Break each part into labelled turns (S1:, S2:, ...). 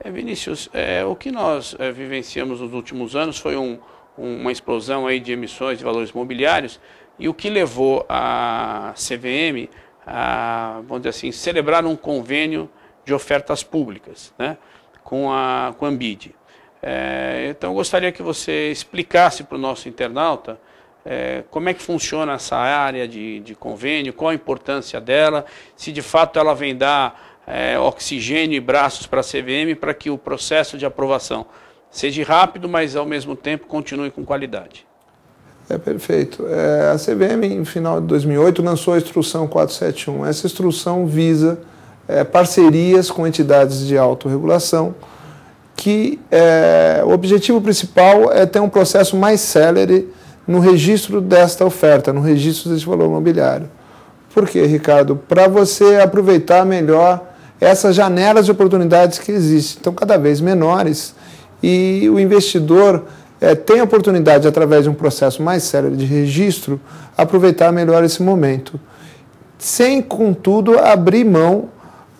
S1: É, Vinícius, é, o que nós é, vivenciamos nos últimos anos foi um, uma explosão aí de emissões de valores mobiliários e o que levou a CVM a, vamos dizer assim, celebrar um convênio de ofertas públicas né, com, a, com a Ambid. É, então, eu gostaria que você explicasse para o nosso internauta é, como é que funciona essa área de, de convênio, qual a importância dela, se de fato ela vem dar é, oxigênio e braços para a CVM para que o processo de aprovação seja rápido, mas ao mesmo tempo continue com qualidade.
S2: É perfeito. É, a CVM, em final de 2008, lançou a Instrução 471. Essa instrução visa é, parcerias com entidades de autorregulação, que é, o objetivo principal é ter um processo mais célere no registro desta oferta, no registro deste valor imobiliário. Por quê, Ricardo? Para você aproveitar melhor essas janelas de oportunidades que existem estão cada vez menores e o investidor é, tem a oportunidade, através de um processo mais sério de registro, aproveitar melhor esse momento, sem, contudo, abrir mão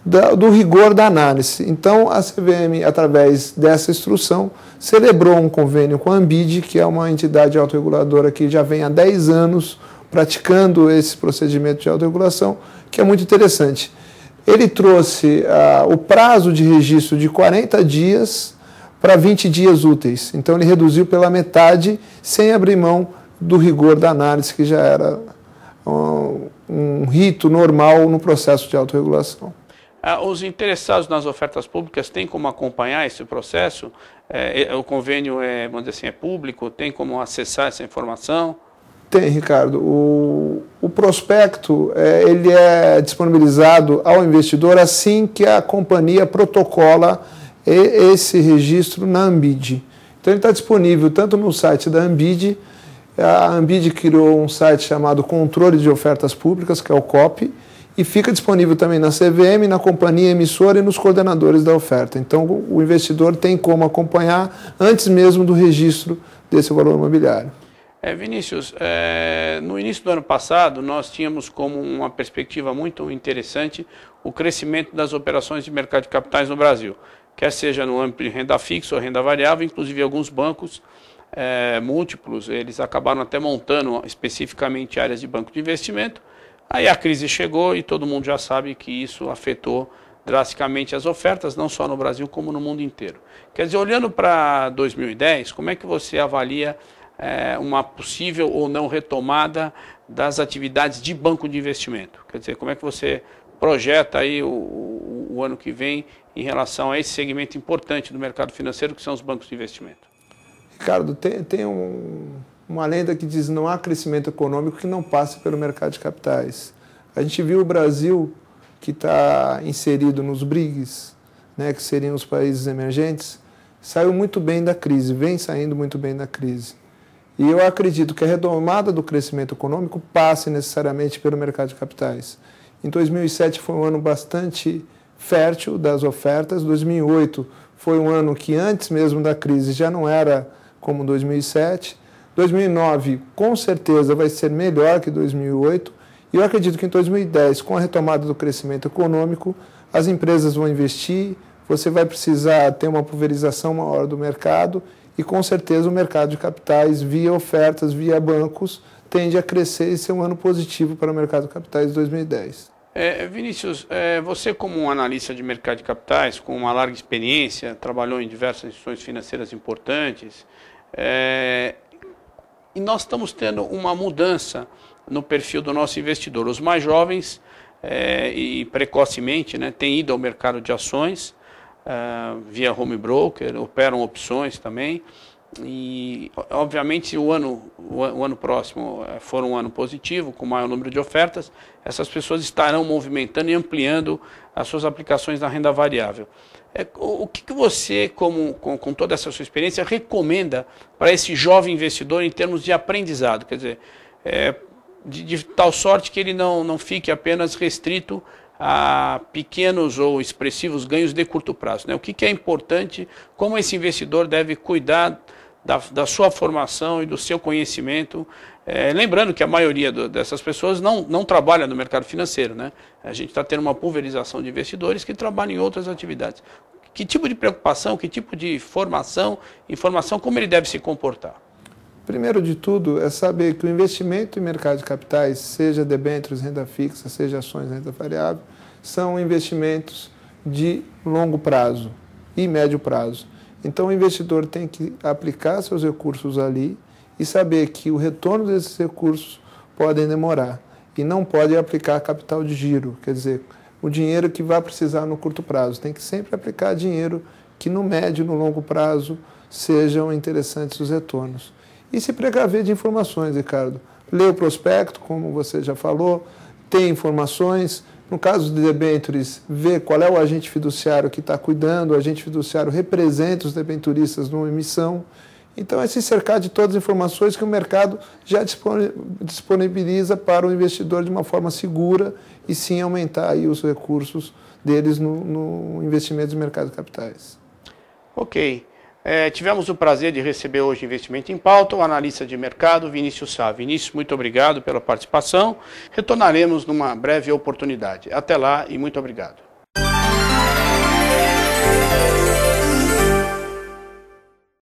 S2: da, do rigor da análise. Então, a CVM, através dessa instrução, celebrou um convênio com a Ambid, que é uma entidade autorreguladora que já vem há 10 anos praticando esse procedimento de autorregulação, que é muito interessante. Ele trouxe ah, o prazo de registro de 40 dias para 20 dias úteis. Então ele reduziu pela metade, sem abrir mão do rigor da análise, que já era ah, um, um rito normal no processo de autorregulação.
S1: Ah, os interessados nas ofertas públicas têm como acompanhar esse processo? É, é, o convênio é, vamos dizer assim, é público, tem como acessar essa informação?
S2: Tem, Ricardo. O, o prospecto é, ele é disponibilizado ao investidor assim que a companhia protocola esse registro na Ambid. Então ele está disponível tanto no site da Ambid, a Ambid criou um site chamado Controle de Ofertas Públicas, que é o COP, e fica disponível também na CVM, na companhia emissora e nos coordenadores da oferta. Então o investidor tem como acompanhar antes mesmo do registro desse valor imobiliário.
S1: É, Vinícius, é, no início do ano passado, nós tínhamos como uma perspectiva muito interessante o crescimento das operações de mercado de capitais no Brasil, quer seja no âmbito de renda fixa ou renda variável, inclusive alguns bancos é, múltiplos, eles acabaram até montando especificamente áreas de banco de investimento. Aí a crise chegou e todo mundo já sabe que isso afetou drasticamente as ofertas, não só no Brasil, como no mundo inteiro. Quer dizer, olhando para 2010, como é que você avalia é, uma possível ou não retomada das atividades de banco de investimento? Quer dizer, como é que você projeta aí o, o, o ano que vem em relação a esse segmento importante do mercado financeiro que são os bancos de investimento?
S2: Ricardo, tem, tem um, uma lenda que diz não há crescimento econômico que não passe pelo mercado de capitais. A gente viu o Brasil que está inserido nos BRICS, né, que seriam os países emergentes, saiu muito bem da crise, vem saindo muito bem da crise. E eu acredito que a retomada do crescimento econômico passe necessariamente pelo mercado de capitais. Em 2007 foi um ano bastante fértil das ofertas, 2008 foi um ano que antes mesmo da crise já não era como 2007. 2009 com certeza vai ser melhor que 2008 e eu acredito que em 2010, com a retomada do crescimento econômico, as empresas vão investir, você vai precisar ter uma pulverização maior do mercado e com certeza o mercado de capitais, via ofertas, via bancos, tende a crescer e ser um ano positivo para o mercado de capitais de 2010.
S1: É, Vinícius, é, você como um analista de mercado de capitais, com uma larga experiência, trabalhou em diversas instituições financeiras importantes, é, e nós estamos tendo uma mudança no perfil do nosso investidor. Os mais jovens é, e precocemente né, têm ido ao mercado de ações, uh, via home broker, operam opções também. E, obviamente, o ano, o ano próximo eh, for um ano positivo, com maior número de ofertas, essas pessoas estarão movimentando e ampliando as suas aplicações na renda variável. É, o que, você, como, com, com, toda essa sua experiência, recomenda para esse jovem investidor em termos de aprendizado? Quer dizer, é, de, de, tal sorte que ele não, não fique apenas restrito a pequenos ou expressivos ganhos de curto prazo. Né? O que, que é importante, como esse investidor deve cuidar da, da sua formação e do seu conhecimento. É, lembrando que a maioria do, dessas pessoas não, não trabalha no mercado financeiro. Né? A gente está tendo uma pulverização de investidores que trabalham em outras atividades. Que tipo de preocupação, que tipo de formação, informação, como ele deve se comportar?
S2: Primeiro de tudo é saber que o investimento em mercado de capitais, seja debêntures, renda fixa, seja ações, renda variável, são investimentos de longo prazo e médio prazo. Então o investidor tem que aplicar seus recursos ali e saber que o retorno desses recursos podem demorar e não pode aplicar capital de giro, quer dizer, o dinheiro que vai precisar no curto prazo. Tem que sempre aplicar dinheiro que no médio e no longo prazo sejam interessantes os retornos e se precaver de informações, Ricardo. Lê o prospecto, como você já falou, tem informações. No caso de debêntures, vê qual é o agente fiduciário que está cuidando, o agente fiduciário representa os debenturistas numa emissão. Então, é se cercar de todas as informações que o mercado já disponibiliza para o investidor de uma forma segura e sim aumentar aí os recursos deles no, no investimento de mercado de capitais.
S1: Ok. É, tivemos o prazer de receber hoje Investimento em Pauta, o analista de mercado Vinícius Sá. Vinícius, muito obrigado pela participação. Retornaremos numa breve oportunidade. Até lá e muito obrigado.